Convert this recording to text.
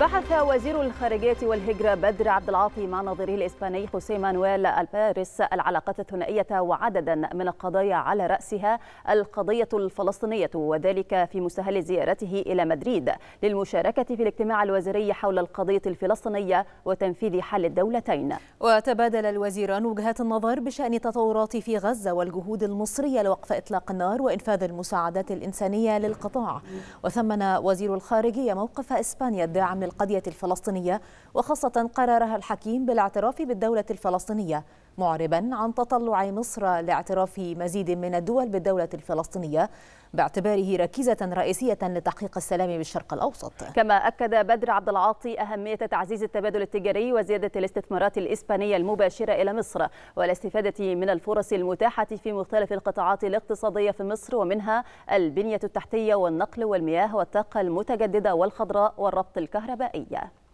بحث وزير الخارجية والهجرة بدر عبد العاطي مع نظيره الإسباني خوسيه مانويل الباريس العلاقات الثنائية وعددا من القضايا على رأسها القضية الفلسطينية وذلك في مسهل زيارته إلى مدريد للمشاركة في الاجتماع الوزاري حول القضية الفلسطينية وتنفيذ حل الدولتين وتبادل الوزيران وجهات النظر بشأن تطورات في غزة والجهود المصرية لوقف إطلاق النار وإنفاذ المساعدات الإنسانية للقطاع وثمن وزير الخارجية موقف إسبانيا الداعم القضية الفلسطينية وخاصة قرارها الحكيم بالاعتراف بالدولة الفلسطينية معربا عن تطلع مصر لاعتراف مزيد من الدول بالدولة الفلسطينية باعتباره ركيزة رئيسية لتحقيق السلام بالشرق الأوسط كما أكد بدر عبد العاطي أهمية تعزيز التبادل التجاري وزيادة الاستثمارات الإسبانية المباشرة إلى مصر والاستفادة من الفرص المتاحة في مختلف القطاعات الاقتصادية في مصر ومنها البنية التحتية والنقل والمياه والطاقة المتجددة والخضراء والربط الكهربائي